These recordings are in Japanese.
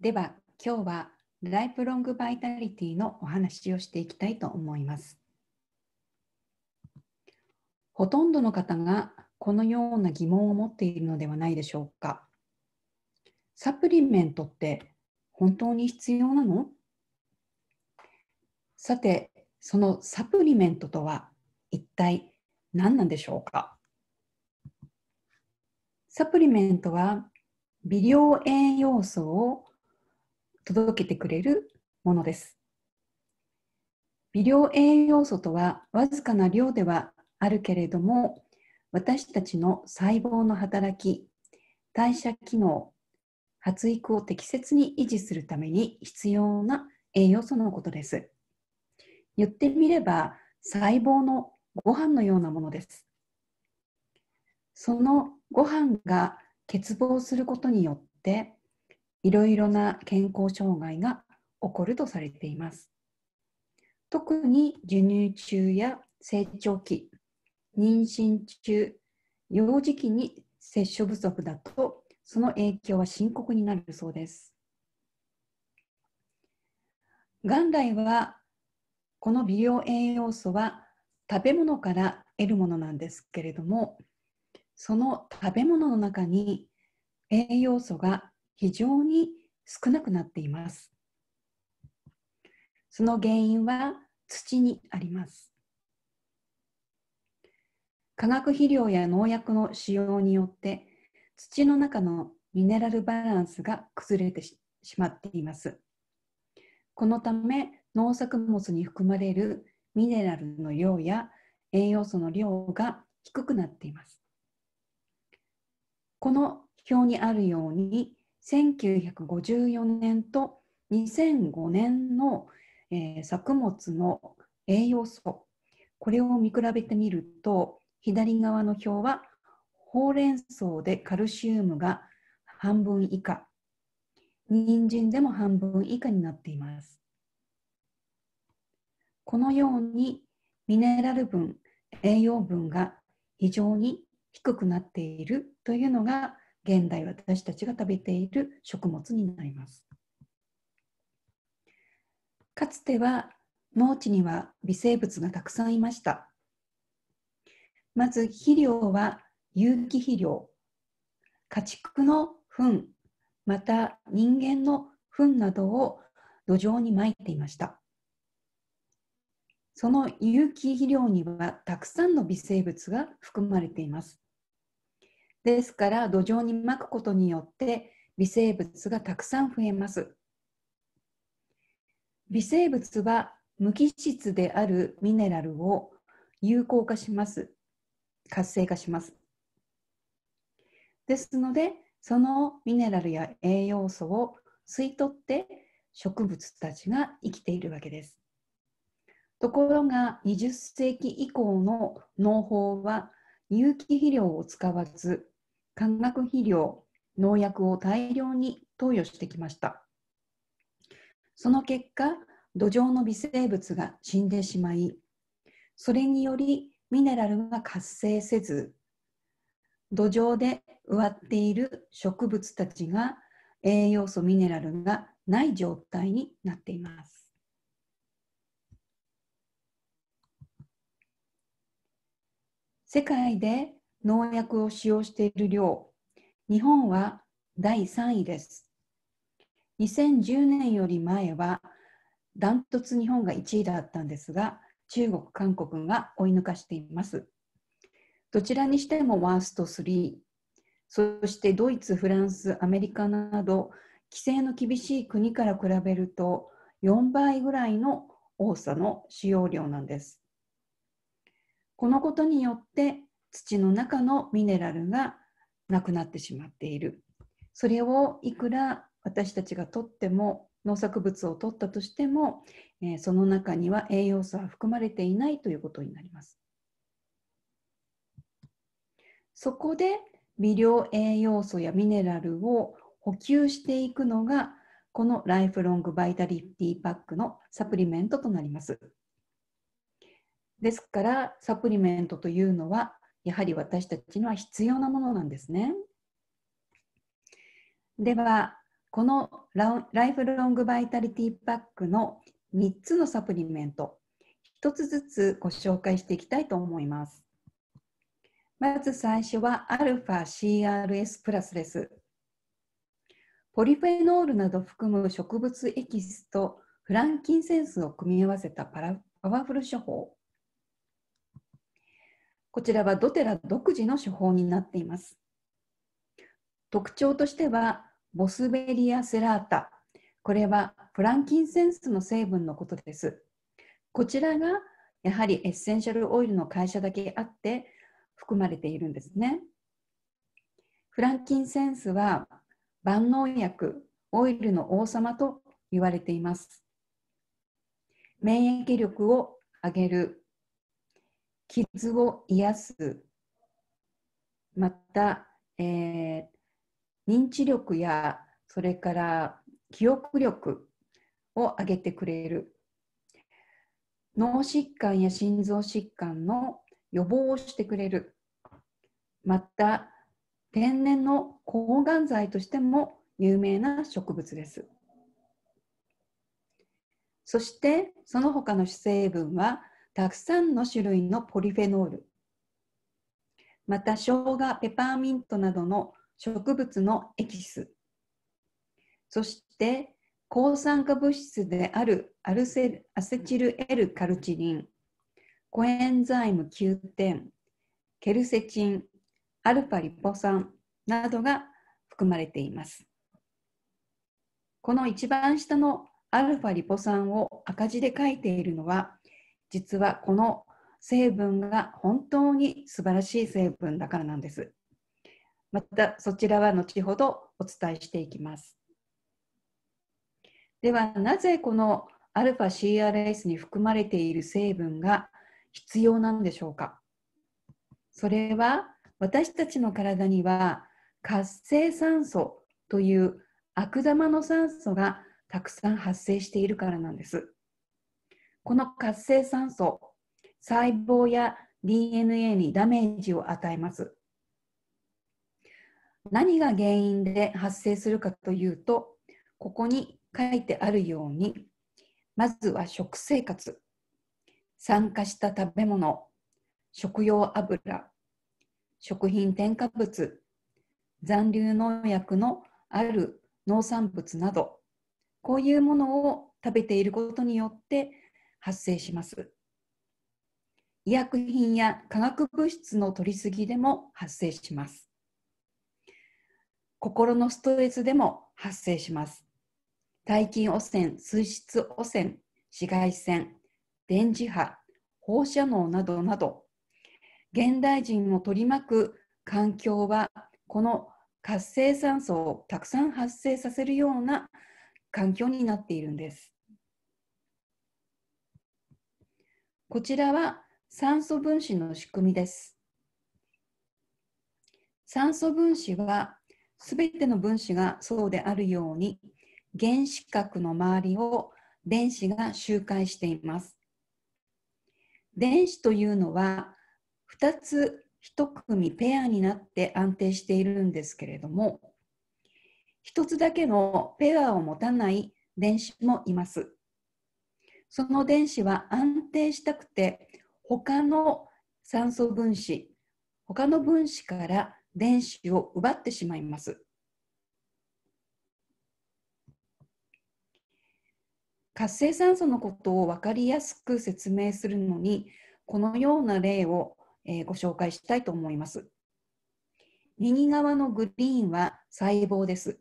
では今日はライフロングバイタリティのお話をしていきたいと思います。ほとんどの方がこのような疑問を持っているのではないでしょうか。サプリメントって本当に必要なのさて、そのサプリメントとは一体何なんでしょうかサプリメントは微量栄養素を届けてくれるものです。微量栄養素とはわずかな量ではあるけれども私たちの細胞の働き代謝機能発育を適切に維持するために必要な栄養素のことです言ってみれば細胞のご飯のようなものですそのご飯が欠乏することによっていろいろな健康障害が起こるとされています。特に授乳中や成長期、妊娠中、幼児期に摂取不足だと、その影響は深刻になるそうです。元来は、この微量栄養素は食べ物から得るものなんですけれども、その食べ物の中に栄養素が非常に少なくなっています。その原因は土にあります。化学肥料や農薬の使用によって土の中のミネラルバランスが崩れてしまっています。このため農作物に含まれるミネラルの量や栄養素の量が低くなっています。この表にあるように1954年と2005年の、えー、作物の栄養素これを見比べてみると左側の表はほうれん草でカルシウムが半分以下人参でも半分以下になっていますこのようにミネラル分栄養分が非常に低くなっているというのが現代私たちが食べている食物になります。かつては農地には微生物がたくさんいました。まず肥料は有機肥料、家畜の糞、また人間の糞などを土壌にまいていました。その有機肥料にはたくさんの微生物が含まれています。ですから土壌にまくことによって微生物がたくさん増えます。微生物は無機質であるミネラルを有効化します。活性化します。ですので、そのミネラルや栄養素を吸い取って植物たちが生きているわけです。ところが20世紀以降の農法は有機肥料を使わず化学肥料農薬を大量に投与してきましたその結果土壌の微生物が死んでしまいそれによりミネラルが活性せず土壌で植わっている植物たちが栄養素ミネラルがない状態になっています世界で農薬を使用している量、日本は第3位です。2010年より前はダントツ日本が1位だったんですが、中国、韓国が追い抜かしています。どちらにしてもワースト3、そしてドイツ、フランス、アメリカなど規制の厳しい国から比べると4倍ぐらいの多さの使用量なんです。このことによって土の中のミネラルがなくなってしまっているそれをいくら私たちがとっても農作物を取ったとしても、えー、その中には栄養素は含まれていないということになりますそこで微量栄養素やミネラルを補給していくのがこのライフロングバイタリティパックのサプリメントとなりますですからサプリメントというのはやはり私たちには必要なものなんですね。ではこのライフロングバイタリティパックの3つのサプリメント1つずつご紹介していきたいと思います。まず最初は α-CRS プラスです。ポリフェノールなど含む植物エキスとフランキンセンスを組み合わせたパワフル処方。こちらはドテラ独自の処方になっています。特徴としては、ボスベリアセラータ。これはフランキンセンスの成分のことです。こちらがやはりエッセンシャルオイルの会社だけあって含まれているんですね。フランキンセンスは万能薬、オイルの王様と言われています。免疫力を上げる傷を癒すまた、えー、認知力やそれから記憶力を上げてくれる脳疾患や心臓疾患の予防をしてくれるまた天然の抗がん剤としても有名な植物ですそしてその他の主成分はたくさんの種類のポリフェノールまた生姜ペパーミントなどの植物のエキスそして抗酸化物質であるアルセアセチル L カルチリンコエンザイム Q10 ケルセチンアルファリポ酸などが含まれていますこの一番下のアルファリポ酸を赤字で書いているのは実はこの成分が本当に素晴らしい成分だからなんです。またそちらは後ほどお伝えしていきます。ではなぜこの α-CRS に含まれている成分が必要なんでしょうかそれは私たちの体には活性酸素という悪玉の酸素がたくさん発生しているからなんです。この活性酸素、細胞や DNA にダメージを与えます。何が原因で発生するかというと、ここに書いてあるように、まずは食生活、酸化した食べ物、食用油、食品添加物、残留農薬のある農産物など、こういうものを食べていることによって発生します。医薬品や化学物質の取りすぎでも発生します。心のストレスでも発生します。大気汚染、水質汚染、紫外線、電磁波、放射能などなど、現代人を取り巻く環境は、この活性酸素をたくさん発生させるような環境になっているんです。こちらは酸素分子の仕組みです。酸素分子はすべての分子がそうであるように原子核の周りを電子が周回しています。電子というのは2つ1組ペアになって安定しているんですけれども1つだけのペアを持たない電子もいます。その電子は安定したくて他の酸素分子他の分子から電子を奪ってしまいます。活性酸素のことを分かりやすく説明するのにこのような例をえご紹介したいと思います。右側のグリーンは細胞です。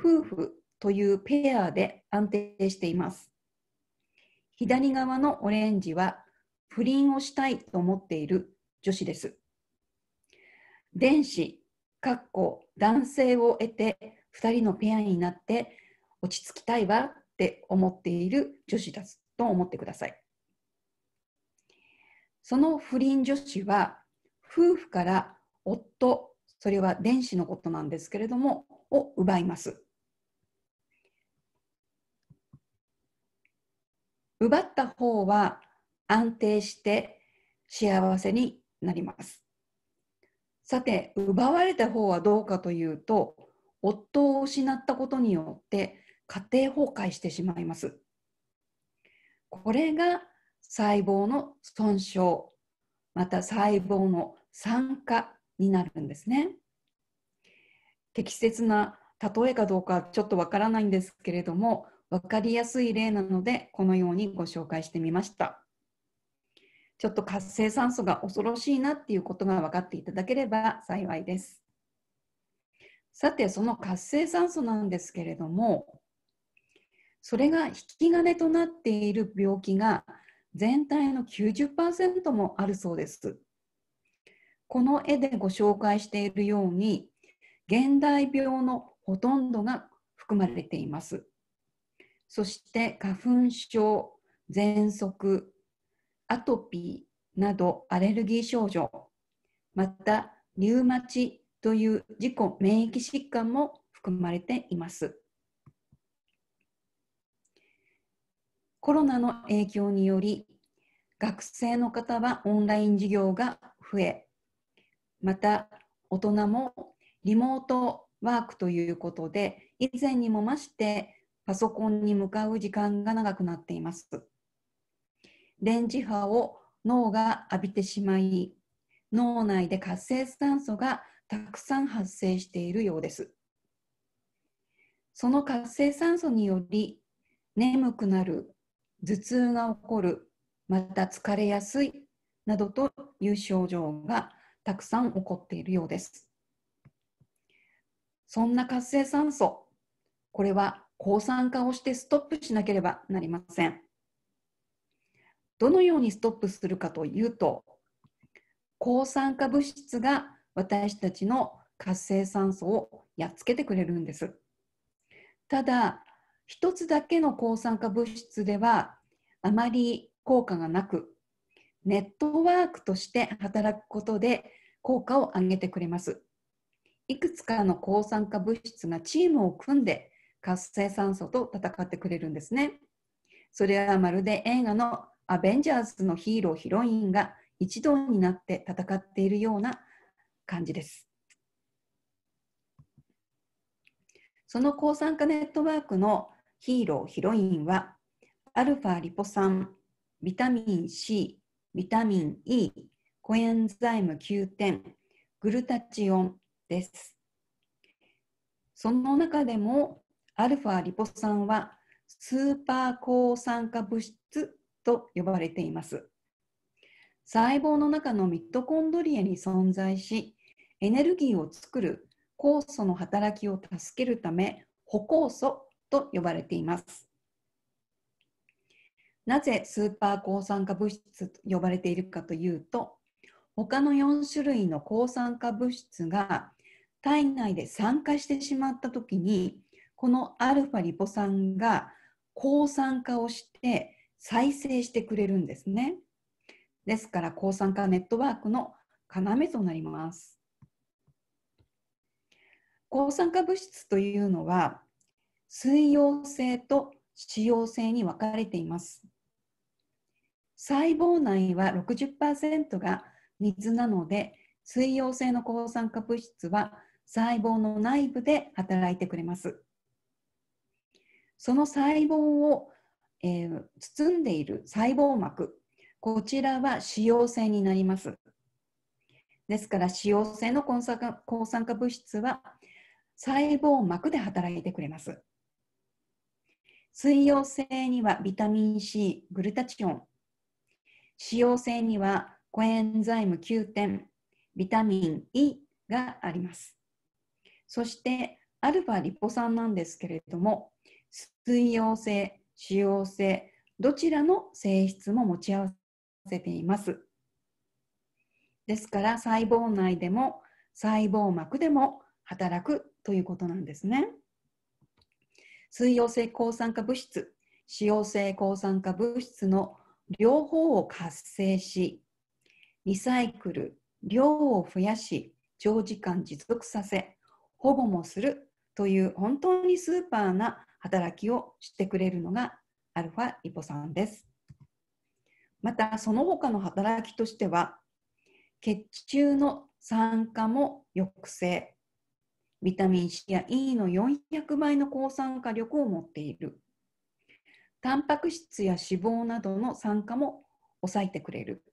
夫婦というペアで安定しています。左側のオレンジは不倫をしたいと思っている女子です。電子、かっこ男性を得て2人のペアになって落ち着きたいわって思っている女子だと思ってください。その不倫女子は夫婦から夫、それは電子のことなんですけれども、を奪います。奪った方は安定して幸せになります。さて、奪われた方はどうかというと、夫を失ったことによって家庭崩壊してしまいます。これが細胞の損傷、また細胞の酸化になるんですね。適切な例えかどうかちょっとわからないんですけれども、分かりやすい例なのでこのようにご紹介してみましたちょっと活性酸素が恐ろしいなっていうことが分かっていただければ幸いですさてその活性酸素なんですけれどもそれが引き金となっている病気が全体の90%もあるそうですこの絵でご紹介しているように現代病のほとんどが含まれていますそして花粉症、喘息、アトピーなどアレルギー症状、またリウマチという自己免疫疾患も含まれています。コロナの影響により学生の方はオンライン授業が増えまた大人もリモートワークということで以前にも増してパソコンに向かう時間が長くなっています。電磁波を脳が浴びてしまい、脳内で活性酸素がたくさん発生しているようです。その活性酸素により、眠くなる、頭痛が起こる、また疲れやすいなどという症状がたくさん起こっているようです。そんな活性酸素、これは抗酸化をしてストップしなければなりません。どのようにストップするかというと抗酸化物質が私たちの活性酸素をやっつけてくれるんです。ただ一つだけの抗酸化物質ではあまり効果がなくネットワークとして働くことで効果を上げてくれます。いくつかの抗酸化物質がチームを組んで活性酸素と戦ってくれるんですね。それはまるで映画のアベンジャーズのヒーロー、ヒロインが一同になって戦っているような感じです。その抗酸化ネットワークのヒーロー、ヒロインは、アルファリポ酸、ビタミン C、ビタミン E、コエンザイム9点、グルタチオンです。その中でもアルファリポ酸はスーパー抗酸化物質と呼ばれています。細胞の中のミトコンドリアに存在し、エネルギーを作る酵素の働きを助けるため、補酵素と呼ばれています。なぜスーパー抗酸化物質と呼ばれているかというと、他の4種類の抗酸化物質が体内で酸化してしまったときにこのアルファリポ酸が抗酸化をして再生してくれるんですね。ですから抗酸化ネットワークの要となります。抗酸化物質というのは水溶性と脂溶性に分かれています。細胞内は60%が水なので水溶性の抗酸化物質は細胞の内部で働いてくれます。その細胞を、えー、包んでいる細胞膜こちらは脂溶性になりますですから脂溶性の抗酸化抗酸化物質は細胞膜で働いてくれます水溶性にはビタミン C グルタチオン脂溶性にはコエンザイム9点ビタミン E がありますそしてアルファリポ酸なんですけれども水溶性、脂溶性、どちらの性質も持ち合わせています。ですから細胞内でも細胞膜でも働くということなんですね。水溶性抗酸化物質、脂溶性抗酸化物質の両方を活性し、リサイクル、量を増やし、長時間持続させ、保護もするという本当にスーパーな働きをしてくれるのがアルファリポ酸です。またその他の働きとしては血中の酸化も抑制ビタミン C や E の400倍の抗酸化力を持っているタンパク質や脂肪などの酸化も抑えてくれる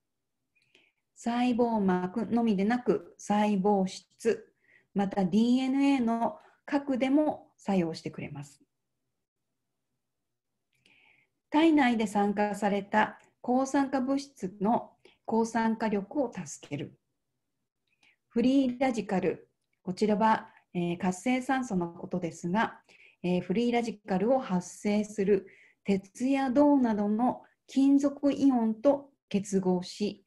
細胞膜のみでなく細胞質また DNA の核でも作用してくれます体内で酸化された抗酸化物質の抗酸化力を助ける。フリーラジカル、こちらは、えー、活性酸素のことですが、えー、フリーラジカルを発生する鉄や銅などの金属イオンと結合し、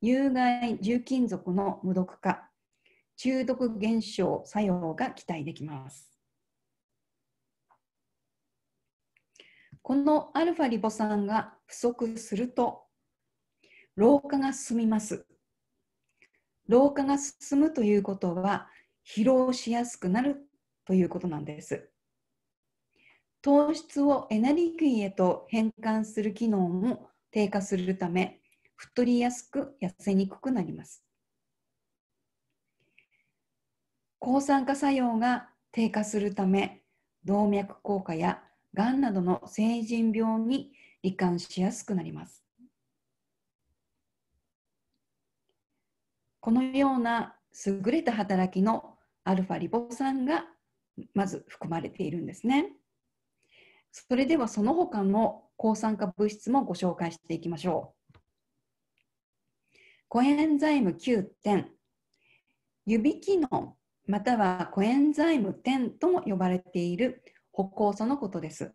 有害重金属の無毒化、中毒減少作用が期待できます。このアルファリボ酸が不足すると老化が進みます老化が進むということは疲労しやすくなるということなんです糖質をエネルギーへと変換する機能も低下するため太りやすく痩せにくくなります抗酸化作用が低下するため動脈硬化やがんなどの成人病に罹患しやすくなります。このような優れた働きのアルファリボ酸がまず含まれているんですね。それではその他の抗酸化物質もご紹介していきましょう。コエンザイム9点、指機能またはコエンザイム10とも呼ばれているお酵素のことです。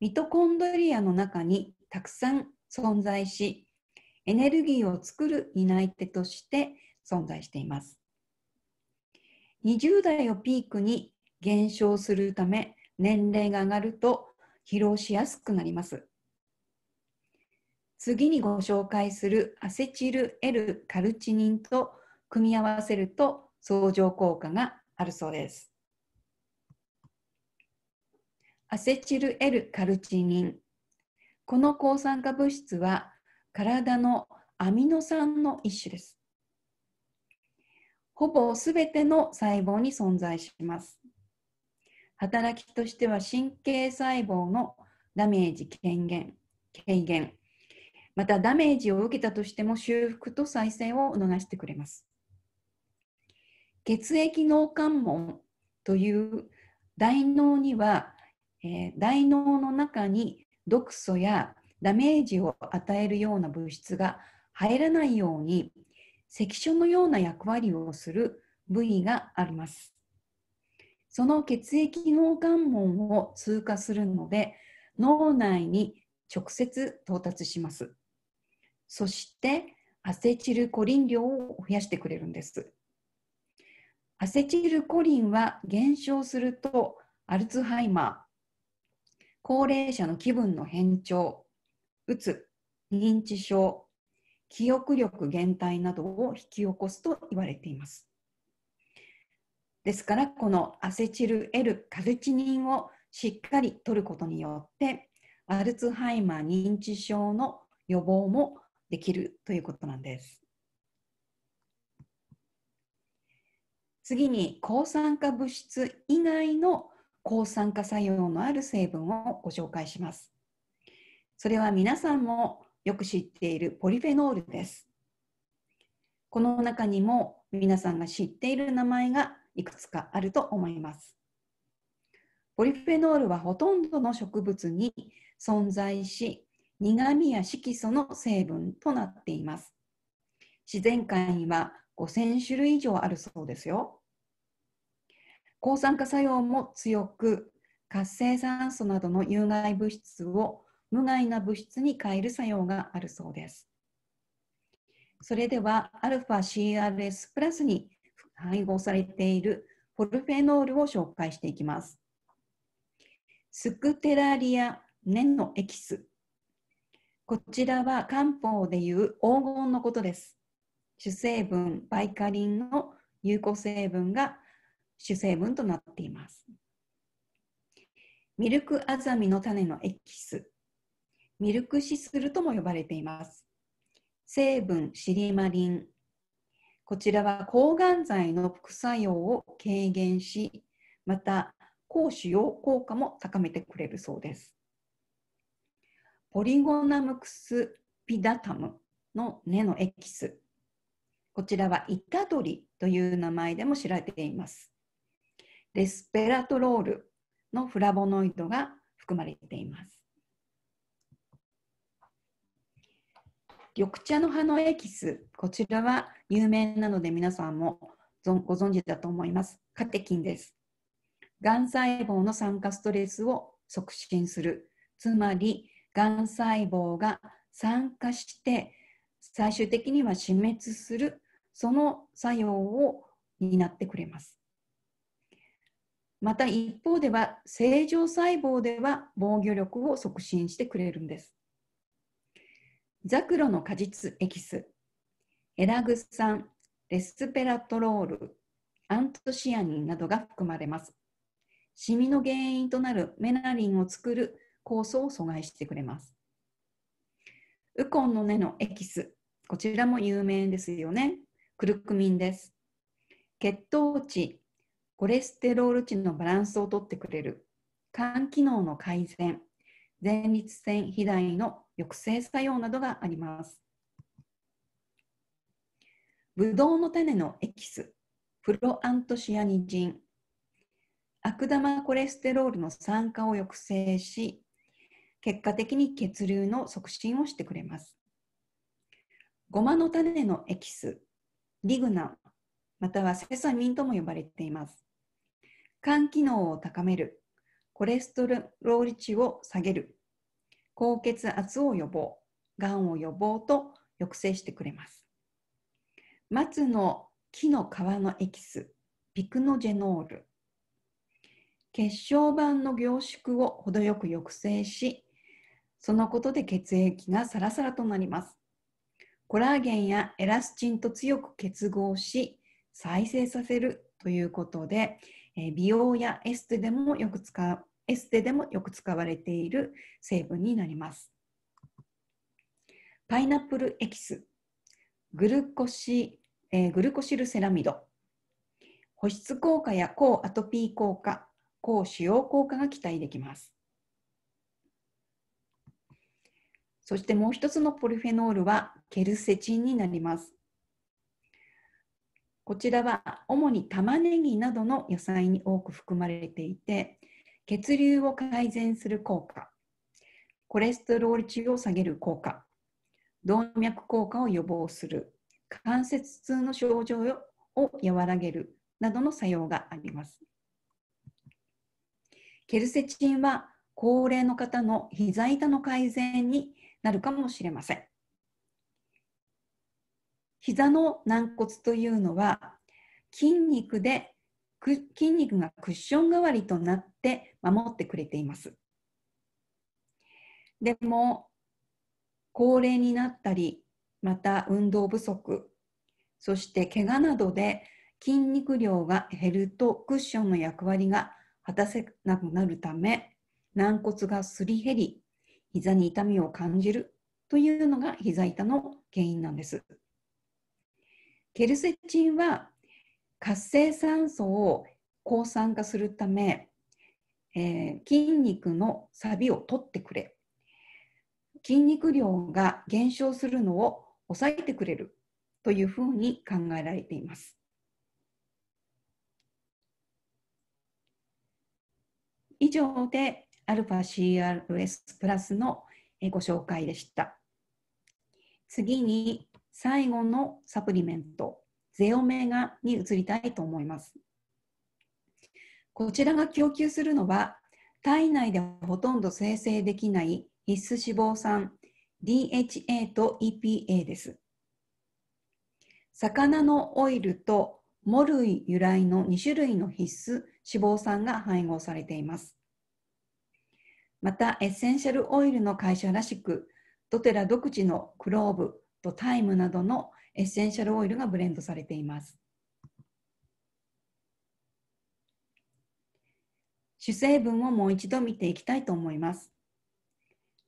ミトコンドリアの中にたくさん存在し、エネルギーを作る担い手として存在しています。20代をピークに減少するため、年齢が上がると疲労しやすくなります。次にご紹介するアセチル L カルチニンと組み合わせると相乗効果があるそうです。アセチル L カルチニンこの抗酸化物質は体のアミノ酸の一種ですほぼすべての細胞に存在します働きとしては神経細胞のダメージ軽減軽減またダメージを受けたとしても修復と再生を促してくれます血液脳関門という大脳にはえー、大脳の中に毒素やダメージを与えるような物質が入らないように関所のような役割をする部位があります。その血液脳関門を通過するので脳内に直接到達します。そしてアセチルコリン量を増やしてくれるんです。アセチルコリンは減少するとアルツハイマー高齢者の気分の変調、うつ、認知症、記憶力減退などを引き起こすと言われています。ですから、このアセチル L カルチニンをしっかり取ることによって、アルツハイマー認知症の予防もできるということなんです。次に抗酸化物質以外の抗酸化作用のある成分をご紹介します。それは皆さんもよく知っているポリフェノールです。この中にも皆さんが知っている名前がいくつかあると思います。ポリフェノールはほとんどの植物に存在し、苦味や色素の成分となっています。自然界には5000種類以上あるそうですよ。抗酸化作用も強く活性酸素などの有害物質を無害な物質に変える作用があるそうです。それでは α-CRS プラスに配合されているポルフェノールを紹介していきます。スクテラリアネのエキス。こちらは漢方でいう黄金のことです。主成分バイカリンの有効成分が主成分となっています。ミルクアザミの種のエキス、ミルクシスルとも呼ばれています。成分シリマリン、こちらは抗がん剤の副作用を軽減し、また抗腫瘍効果も高めてくれるそうです。ポリゴナムクスピダタムの根のエキス、こちらはイタドリという名前でも知られています。レスペラトロールのフラボノイドが含まれています。緑茶の葉のエキス、こちらは有名なので皆さんもご存知だと思います。カテキンです。がん細胞の酸化ストレスを促進する。つまり、がん細胞が酸化して最終的には死滅する、その作用を担ってくれます。また一方では正常細胞では防御力を促進してくれるんですザクロの果実エキスエラグ酸レスペラトロールアントシアニンなどが含まれますシミの原因となるメラリンを作る酵素を阻害してくれますウコンの根のエキスこちらも有名ですよねクルクミンです血糖値コレステロール値のバランスをとってくれる、肝機能の改善、前立腺肥大の抑制作用などがあります。ブドウの種のエキス、プロアントシアニジン、悪玉コレステロールの酸化を抑制し、結果的に血流の促進をしてくれます。ごまの種のエキス、リグナン、またはセサミンとも呼ばれています。肝機能を高める、コレステロール値を下げる、高血圧を予防、がんを予防と抑制してくれます。松の木の皮のエキス、ピクノジェノール、血小板の凝縮を程よく抑制し、そのことで血液がサラサラとなります。コラーゲンやエラスチンと強く結合し、再生させるということで、え美容やエステでもよく使うエステでもよく使われている成分になります。パイナップルエキス、グルコシ,、えー、グルコシルセラミド、保湿効果や抗アトピー効果、抗腫瘍効果が期待できます。そしてもう一つのポリフェノールはケルセチンになります。こちらは主に玉ねぎなどの野菜に多く含まれていて、血流を改善する効果、コレステロール値を下げる効果、動脈硬化を予防する、関節痛の症状を和らげるなどの作用があります。ケルセチンは高齢の方の膝痛の改善になるかもしれません。膝の軟骨というのは筋肉で筋肉がクッション代わりとなって守ってくれていますでも高齢になったりまた運動不足そして怪我などで筋肉量が減るとクッションの役割が果たせなくなるため軟骨がすり減り膝に痛みを感じるというのが膝痛の原因なんです。ケルセチンは活性酸素を抗酸化するため、えー、筋肉のサビを取ってくれ筋肉量が減少するのを抑えてくれるというふうに考えられています。以上で αCRS プラスのご紹介でした。次に最後のサプリメント、ゼオメガに移りたいと思います。こちらが供給するのは、体内でほとんど生成できない必須脂肪酸 DHA と EPA です。魚のオイルとモルイ由来の2種類の必須脂肪酸が配合されています。また、エッセンシャルオイルの会社らしく、ドテラ独自のクローブ、とタイムなどのエッセンシャルオイルがブレンドされています。主成分をもう一度見ていきたいと思います。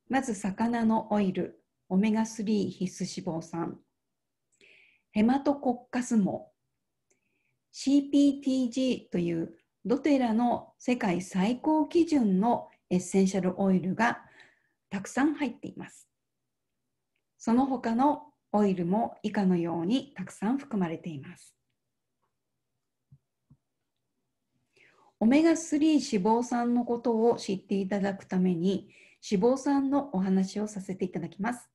まず魚のオイル、オメガ3必須脂肪酸、ヘマトコッカスモ、CPTG というドテラの世界最高基準のエッセンシャルオイルがたくさん入っています。その他のオイルも以下のようにたくさん含まれています。オメガ3脂肪酸のことを知っていただくために脂肪酸のお話をさせていただきます。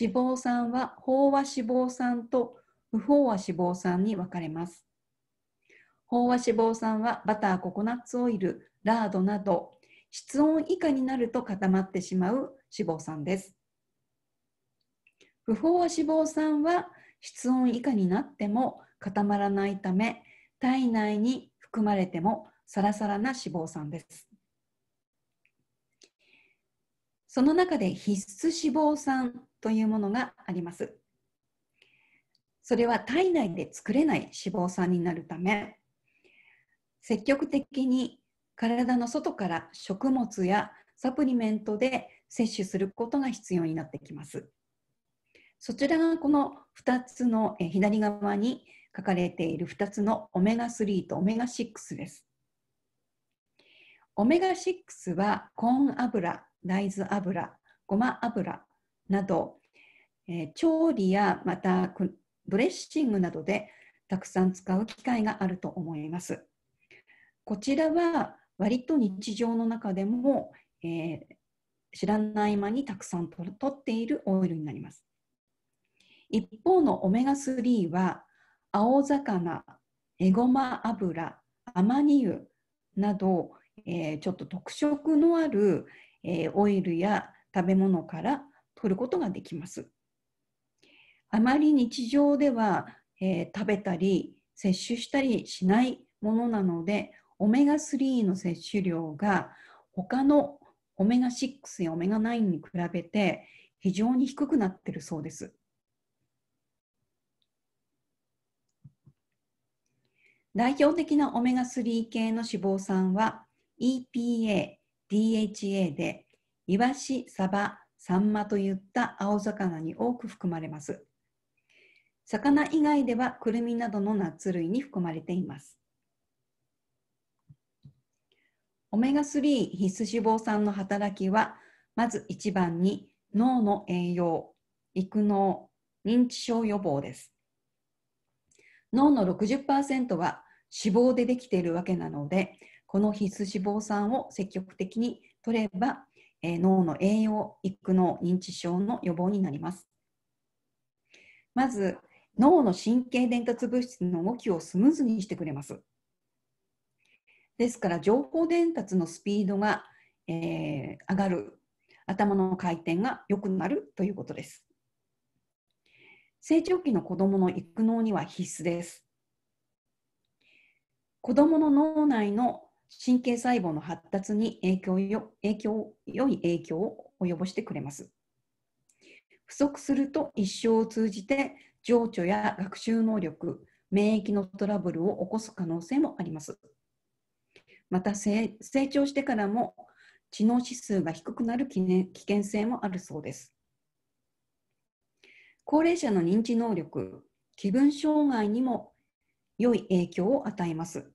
脂肪酸は飽和脂肪酸と不飽和脂肪酸に分かれます。飽和脂肪酸はバター、ココナッツオイル、ラードなど室温以下になると固まってしまう脂肪酸です。不飽和脂肪酸は室温以下になっても固まらないため体内に含まれてもサラサラな脂肪酸ですその中で必須脂肪酸というものがありますそれは体内で作れない脂肪酸になるため積極的に体の外から食物やサプリメントで摂取することが必要になってきます。そちらがこの2つの左側に書かれている2つのオメガ3とオメガ6です。オメガ6はコーン油、大豆油、ごま油など、え調理やまたドレッシングなどでたくさん使う機会があると思います。こちらは割と日常の中でも、えー、知らない間にたくさんと取っているオイルになります。一方のオメガ3は青魚、エゴマ油、アマニ油など、えー、ちょっと特色のある、えー、オイルや食べ物から取ることができます。あまり日常では、えー、食べたり摂取したりしないものなのでオメガ3の摂取量が他のオメガ6やオメガ9に比べて非常に低くなっているそうです。代表的なオメガ3系の脂肪酸は EPA、DHA でイワシ、サバ、サンマといった青魚に多く含まれます。魚以外ではクルミなどのナッツ類に含まれています。オメガ3必須脂肪酸の働きはまず1番に脳の栄養、育脳、認知症予防です。脳の60%は脂肪でできているわけなのでこの必須脂肪酸を積極的に取れば、えー、脳の栄養育脳認知症の予防になりますまず脳の神経伝達物質の動きをスムーズにしてくれますですから情報伝達のスピードが、えー、上がる頭の回転が良くなるということです成長期の子どもの育脳には必須です。子どもの脳内の神経細胞の発達に影響よ影響良い影響を及ぼしてくれます。不足すると一生を通じて情緒や学習能力、免疫のトラブルを起こす可能性もあります。また成長してからも知能指数が低くなる危険性もあるそうです。高齢者の認知能力、気分障害にも良い影響を与えます。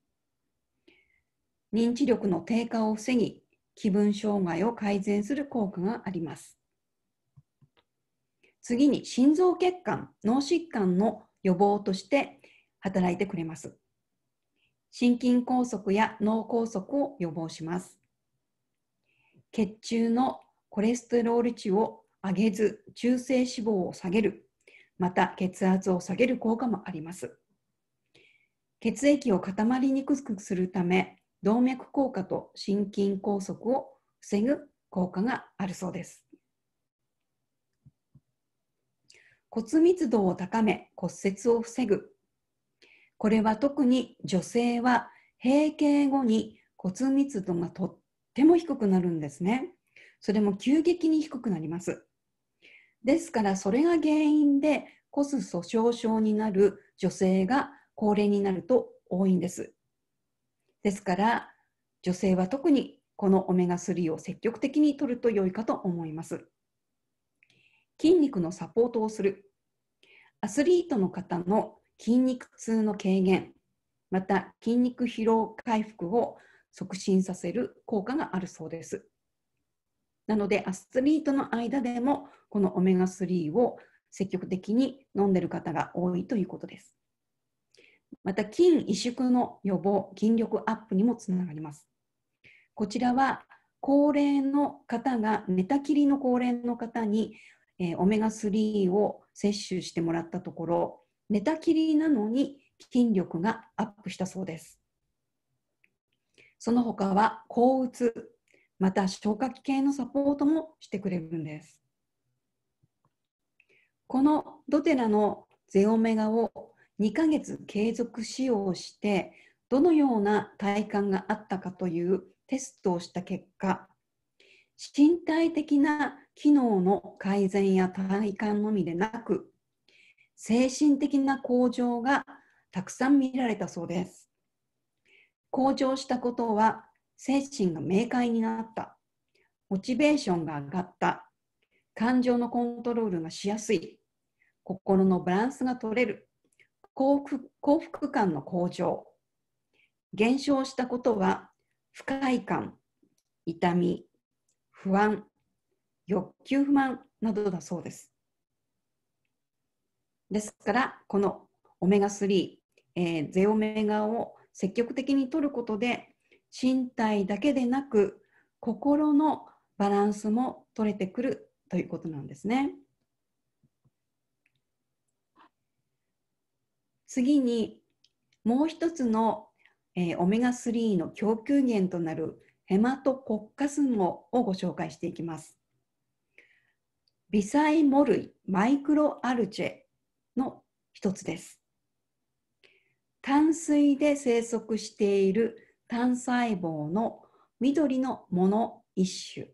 認知力の低下を防ぎ、気分障害を改善する効果があります。次に心臓血管、脳疾患の予防として働いてくれます。心筋梗塞や脳梗塞を予防します。血中のコレステロール値を上げず中性脂肪を下げるまた血圧を下げる効果もあります血液を固まりにくくするため動脈硬化と心筋梗塞を防ぐ効果があるそうです骨密度を高め骨折を防ぐこれは特に女性は閉経後に骨密度がとっても低くなるんですねそれも急激に低くなりますですからそれが原因で骨粗鬆症になる女性が高齢になると多いんです。ですから女性は特にこのオメガ3を積極的に摂ると良いかと思います。筋肉のサポートをする。アスリートの方の筋肉痛の軽減、また筋肉疲労回復を促進させる効果があるそうです。なので、アスリートの間でも、このオメガ3を積極的に飲んでる方が多いということです。また、筋萎縮の予防、筋力アップにもつながります。こちらは、高齢の方が、寝たきりの高齢の方に、えー、オメガ3を摂取してもらったところ、寝たきりなのに筋力がアップしたそうです。その他は、抗うつ、また消化器系のサポートもしてくれるんです。このドテラのゼオメガを2ヶ月継続使用してどのような体感があったかというテストをした結果身体的な機能の改善や体感のみでなく精神的な向上がたくさん見られたそうです向上したことは精神が明快になった。モチベーションが上がった。感情のコントロールがしやすい。心のバランスが取れる。幸福幸福感の向上。減少したことは不快感、痛み、不安、欲求不満などだそうです。ですから、このオメガ3、えー、ゼオメガを積極的に取ることで、身体だけでなく心のバランスも取れてくるということなんですね。次にもう一つの、えー、オメガ3の供給源となるヘマトコッカスモをご紹介していきます。微細モ類マイクロアルチェの一つです。淡水で生息している単細胞の緑のもの一種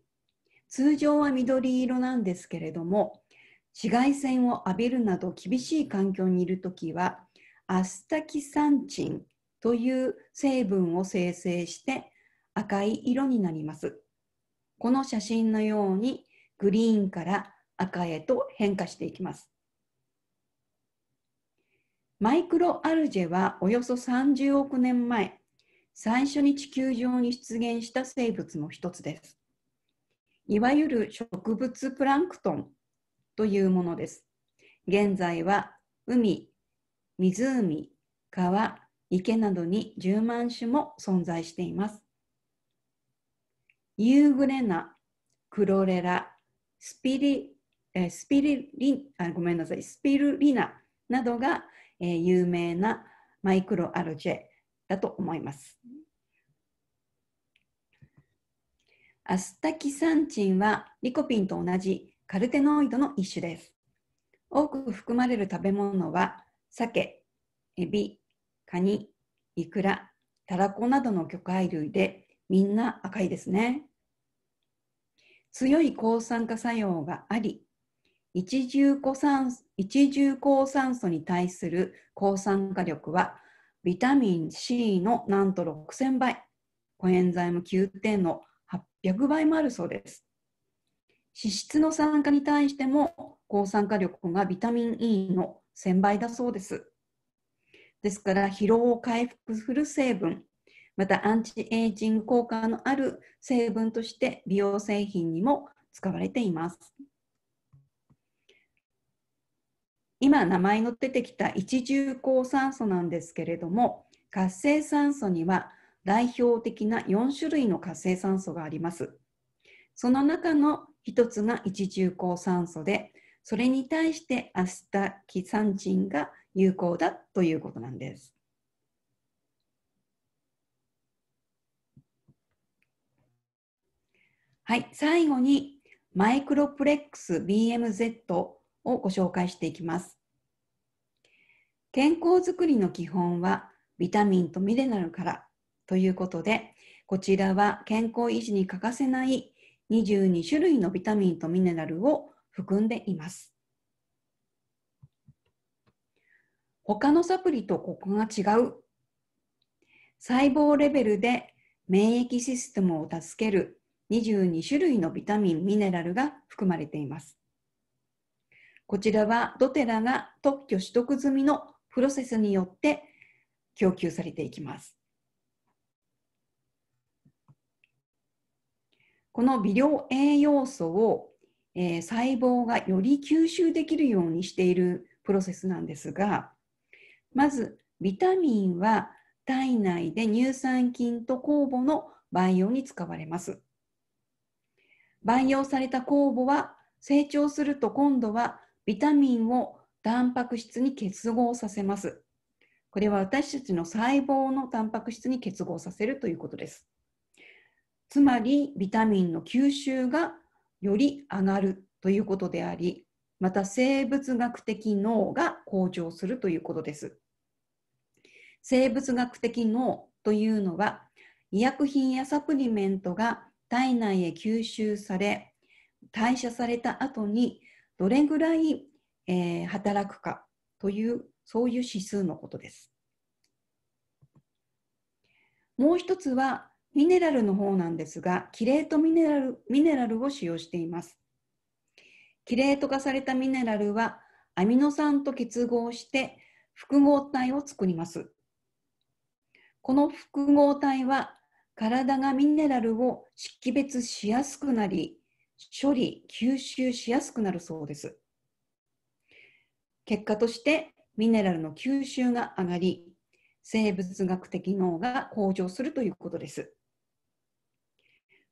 通常は緑色なんですけれども紫外線を浴びるなど厳しい環境にいる時はアスタキサンチンという成分を生成して赤い色になりますこの写真のようにグリーンから赤へと変化していきますマイクロアルジェはおよそ30億年前最初に地球上に出現した生物の一つです。いわゆる植物プランクトンというものです。現在は海、湖、川、池などに10万種も存在しています。ユーグレナ、クロレラ、スピリ、えスピリリあごめんなさい、スピルリナなどが、え有名なマイクロアルジェだと思います。アスタキサンチンはリコピンと同じカルテノイドの一種です。多く含まれる食べ物は鮭、エビ、カニ、イクラ、タラコなどの魚介類でみんな赤いですね。強い抗酸化作用があり一重抗酸素に対する抗酸化力はビタミン C のなんと6000倍、コエンザイム Q10 の800倍もあるそうです。脂質の酸化に対しても抗酸化力がビタミン E の1000倍だそうです。ですから疲労を回復する成分、またアンチエイジング効果のある成分として美容製品にも使われています。今名前の出てきた一重抗酸素なんですけれども活性酸素には代表的な4種類の活性酸素がありますその中の1つが一重抗酸素でそれに対してアスタキサンチンが有効だということなんですはい最後にマイクロプレックス BMZ をご紹介していきます。健康づくりの基本はビタミンとミネラルからということで、こちらは健康維持に欠かせない22種類のビタミンとミネラルを含んでいます。他のサプリとここが違う。細胞レベルで免疫システムを助ける22種類のビタミン、ミネラルが含まれています。こちらはドテラが特許取得済みのプロセスによって供給されていきます。この微量栄養素を、えー、細胞がより吸収できるようにしているプロセスなんですが、まずビタミンは体内で乳酸菌と酵母の培養に使われます。培養された酵母は成長すると今度はビタミンをタンパク質に結合させます。これは私たちの細胞のタンパク質に結合させるということです。つまりビタミンの吸収がより上がるということであり、また生物学的脳が向上するということです。生物学的脳というのは、医薬品やサプリメントが体内へ吸収され、代謝された後にどれぐらい、えー、働くかというそういう指数のことです。もう一つはミネラルの方なんですが、キレートミネラルミネラルを使用しています。キレート化されたミネラルはアミノ酸と結合して複合体を作ります。この複合体は体がミネラルを識別しやすくなり、処理、吸収しやすくなるそうです。結果としてミネラルの吸収が上がり、生物学的脳が向上するということです。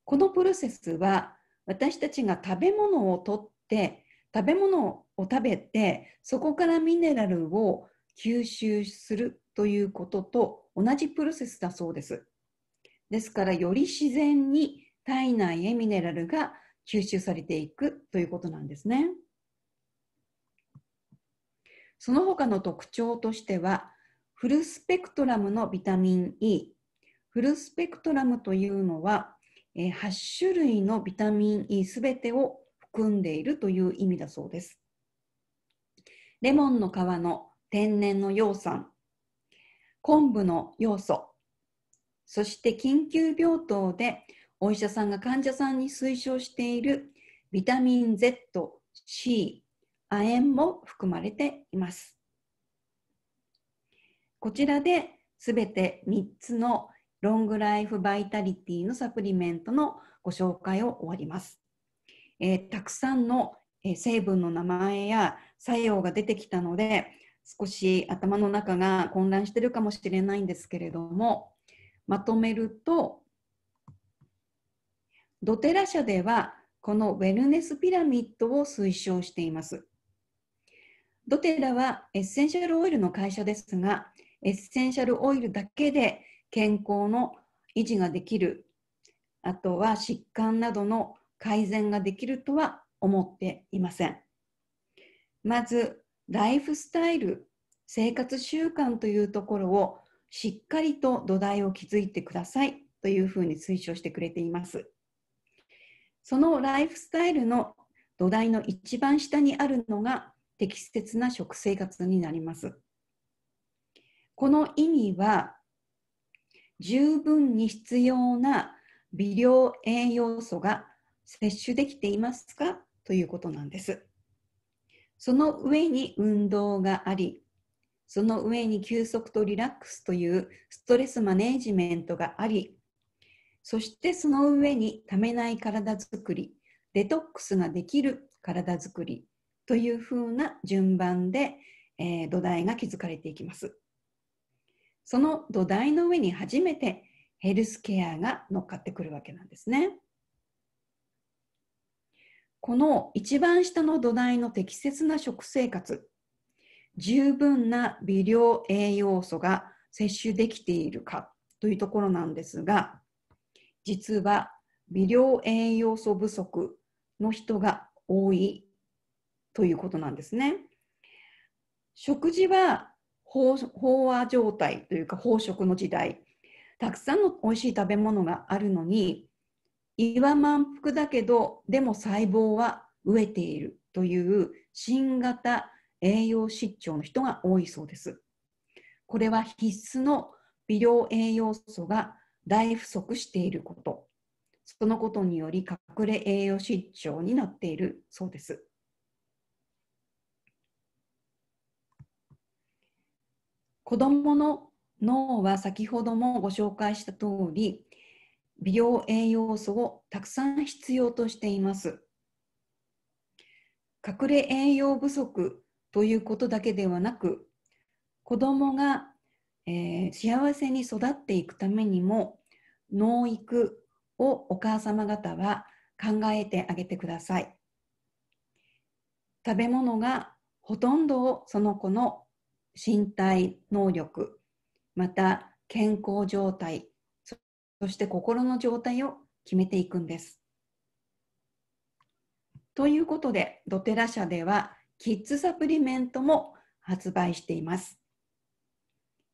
このプロセスは私たちが食べ物をとって食べ物を食べてそこからミネラルを吸収するということと同じプロセスだそうです。ですからより自然に体内へミネラルが吸収されていくということなんですね。その他の特徴としては、フルスペクトラムのビタミン E。フルスペクトラムというのは、8種類のビタミン E すべてを含んでいるという意味だそうです。レモンの皮の天然の葉酸、昆布の要素、そして緊急病棟でお医者さんが患者さんに推奨しているビタミン Z、C、亜鉛も含まれています。こちらで全て3つのロングライフバイタリティのサプリメントのご紹介を終わります。えー、たくさんの成分の名前や作用が出てきたので少し頭の中が混乱してるかもしれないんですけれどもまとめるとドテラ社ではこのウェルネスピラミッドを推奨しています。ドテラはエッセンシャルオイルの会社ですが、エッセンシャルオイルだけで健康の維持ができる、あとは疾患などの改善ができるとは思っていません。まず、ライフスタイル、生活習慣というところをしっかりと土台を築いてくださいというふうに推奨してくれています。そのライフスタイルの土台の一番下にあるのが適切な食生活になります。この意味は十分に必要な微量栄養素が摂取できていますかということなんです。その上に運動があり、その上に休息とリラックスというストレスマネジメントがあり、そしてその上にためない体づくり、デトックスができる体づくりというふうな順番で、えー、土台が築かれていきます。その土台の上に初めてヘルスケアが乗っかってくるわけなんですね。この一番下の土台の適切な食生活、十分な微量栄養素が摂取できているかというところなんですが、実は微量栄養素不足の人が多いということなんですね。食事は飽和状態というか飽食の時代たくさんの美味しい食べ物があるのに胃は満腹だけどでも細胞は飢えているという新型栄養失調の人が多いそうです。これは必須の微量栄養素が大不足していること、そのことにより隠れ栄養失調になっているそうです。子どもの脳は先ほどもご紹介した通り、美容栄養素をたくさん必要としています。隠れ栄養不足ということだけではなく、子どもが、えー、幸せに育っていくためにも農育をお母様方は考えてあげてください。食べ物がほとんどをその子の身体能力また健康状態そして心の状態を決めていくんです。ということでドテラ社ではキッズサプリメントも発売しています。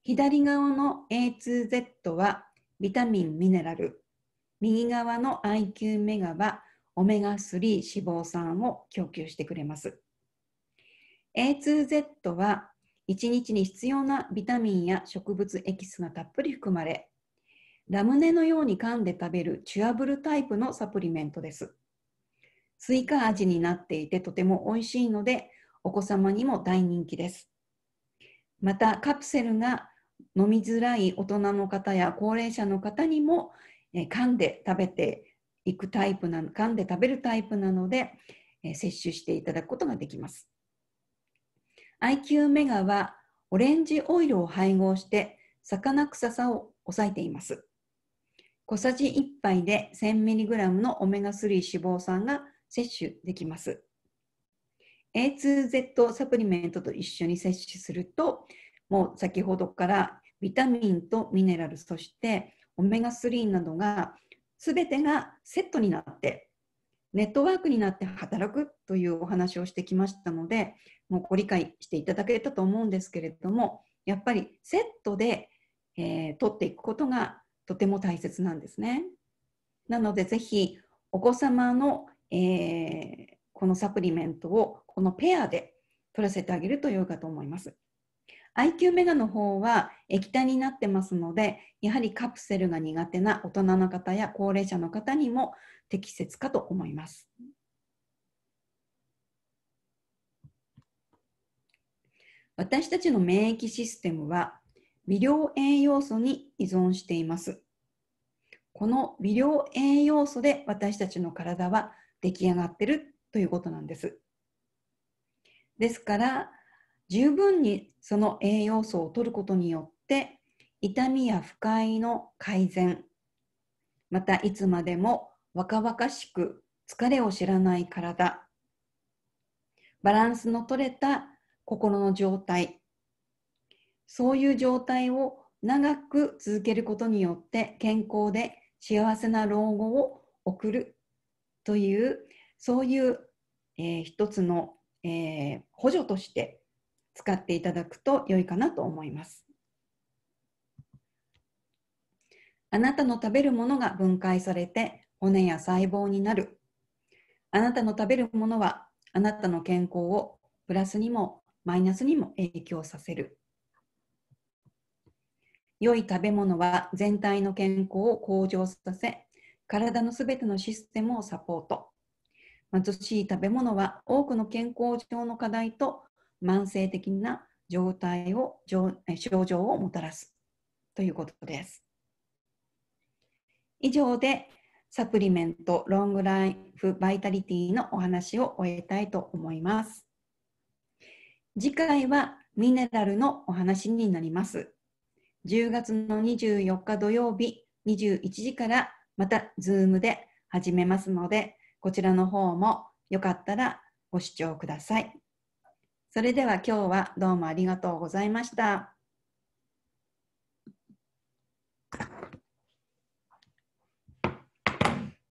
左側の A2Z はビタミン、ミネラル。右側の IQ メガはオメガ3脂肪酸を供給してくれます。A2Z は1日に必要なビタミンや植物エキスがたっぷり含まれ、ラムネのように噛んで食べるチュアブルタイプのサプリメントです。スイカ味になっていてとても美味しいので、お子様にも大人気です。またカプセルが飲みづらい大人の方や高齢者の方にも、えー、噛んで食べていくタイプなの噛んで食べるタイプなので、えー、摂取していただくことができます IQ メガはオレンジオイルを配合して魚臭さを抑えています小さじ1杯で 1000mg のオメガ3脂肪酸が摂取できます A2Z サプリメントと一緒に摂取するともう先ほどからビタミンとミネラル、そしてオメガ3などが全てがセットになってネットワークになって働くというお話をしてきましたのでもうご理解していただけたと思うんですけれどもやっぱりセットで、えー、取っていくことがとても大切なんですね。なのでぜひお子様の、えー、このサプリメントをこのペアで取らせてあげると良いかと思います。IQ メガの方は液体になってますので、やはりカプセルが苦手な大人の方や高齢者の方にも適切かと思います。私たちの免疫システムは微量栄養素に依存しています。この微量栄養素で私たちの体は出来上がってるということなんです。ですから十分にその栄養素を取ることによって痛みや不快の改善またいつまでも若々しく疲れを知らない体バランスの取れた心の状態そういう状態を長く続けることによって健康で幸せな老後を送るというそういう、えー、一つの、えー、補助として使っていただくと良いかなと思います。あなたの食べるものが分解されて骨や細胞になる。あなたの食べるものはあなたの健康をプラスにもマイナスにも影響させる。良い食べ物は全体の健康を向上させ、体のすべてのシステムをサポート。貧しい食べ物は多くの健康上の課題と慢性的な状態を症状をもたらすということです。以上でサプリメントロングライフバイタリティのお話を終えたいと思います。次回はミネラルのお話になります。10月の24日土曜日21時からまた Zoom で始めますので、こちらの方もよかったらご視聴ください。それでは今日はどうもありがとうございました。